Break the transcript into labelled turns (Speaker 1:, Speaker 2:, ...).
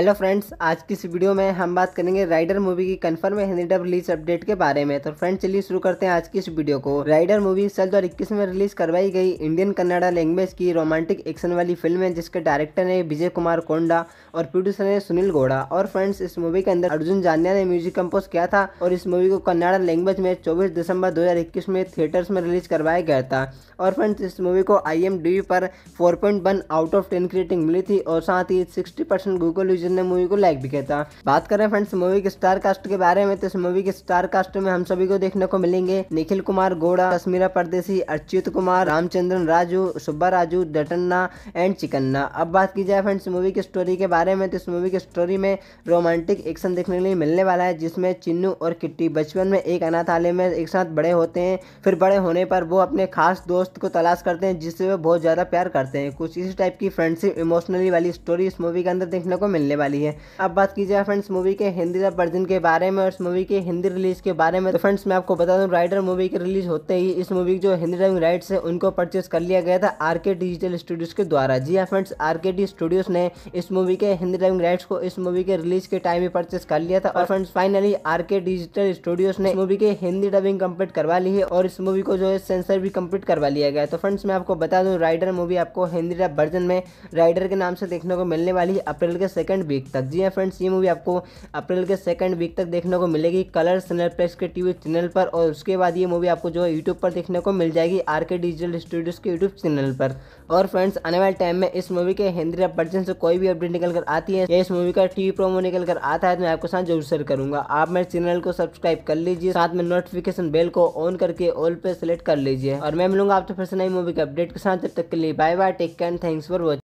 Speaker 1: hello friends आज की इस वीडियो में हम बात करेंगे राइडर मूवी की confirm Hindi dub release update के बारे में तो फ्रेंड्स चलिए शुरू करते हैं आज की इस वीडियो को राइडर मूवी साल दो में रिलीज करवाई गई इंडियन कन्नाडा लैंग्वेज की रोमांटिक एक्शन वाली फिल्म है जिसके डायरेक्टर है विजय कुमार कोंडा और प्रोड्यूसर है सुनील घोड़ा और फ्रेंड्स इस मूवी के अंदर अर्जुन जानिया ने म्यूजिक कम्पोज किया था और इस मूवी को कन्नाड़ा लैंग्वेज में चौबीस दिसंबर दो में थिएटर्स में रिलीज करवाया गया था और फ्रेंड्स इस मूवी को आई पर four out of ten creating मिली थी और साथ ही सिक्सटी गूगल यूजर जिनने मूवी को लाइक भी किया था बात करें फ्रेंड्स मूवी के स्टार कास्ट के बारे में तो इस मूवी के स्टार कास्ट में हम सभी को देखने को मिलेंगे निखिल कुमार गोड़ा कश्मीरा परदेसी अर्चित कुमार रामचंद्रन राजू सुब्बा राजू डटन्ना एंड चिकन्ना अब बात की जाए फ्रेंड्स मूवी की स्टोरी के बारे में तो इस मूवी की स्टोरी में रोमांटिक एक्शन देखने के लिए मिलने वाला है जिसमें चिन्नू और किट्टी बचपन में एक अनाथालय में एक साथ बड़े होते हैं फिर बड़े होने पर वो अपने खास दोस्त को तलाश करते हैं जिससे वो बहुत ज़्यादा प्यार करते हैं कुछ इसी टाइप की फ्रेंडशिप इमोशनली वाली स्टोरी इस मूवी के अंदर देखने को मिलने मिलने वाली है अब बात की जाए फ्रेंड्स मूवी के हिंदी सब वर्जन के बारे में और इस मूवी के हिंदी रिलीज के बारे में तो फ्रेंड्स मैं आपको बता दूँ राइडर मूवी के रिलीज होते ही इस मूवी की जो हिंदी डबिंग राइट्स है उनको परचेज कर लिया गया था आर डिजिटल स्टूडियोज के द्वारा जी हाँ फ्रेंड्स आर स्टूडियोज ने इस मूवी के हिंदी डबिंग राइट्स को इस मूवी के रिलीज के टाइम ही परचेज कर लिया था और friends finally R digital studios ने मूवी के हिंदी डबिंग कम्प्लीट करवा ली है और इस मूवी को जो है सेंसर भी कम्प्लीट करवा लिया गया तो फ्रेंड्स मैं आपको बता दूँ राइडर मूवी आपको हिंदी डब वर्जन में राइडर के नाम से देखने को मिलने वाली अप्रैल के सेकंड सेकंड वीक तक जी हाँ फ्रेंड्स ये मूवी आपको अप्रैल के सेकंड वीक तक देखने को मिलेगी कलर सिनेप्लेक्स के टीवी चैनल पर और उसके बाद ये मूवी आपको जो है यूट्यूब पर देखने को मिल जाएगी आर के डिजिटल स्टूडियोज के यूट्यूब चैनल पर और फ्रेंड्स आने वाले टाइम में इस मूवी के हिंदी वर्जन से कोई भी अपडेट निकल कर आती है या इस मूवी का टीवी प्रोमो निकल कर आता है तो मैं आपके साथ जरूर शेयर करूंगा आप मेरे चैनल को सब्सक्राइब कर लीजिए साथ में नोटिफिकेशन बेल को ऑन करके ऑल पे सेलेक्ट कर लीजिए और मैं मिलूंगा आपसे तो फिर से नई मूवी के अपडेट के साथ तब तक के लिए bye bye take care thanks for watching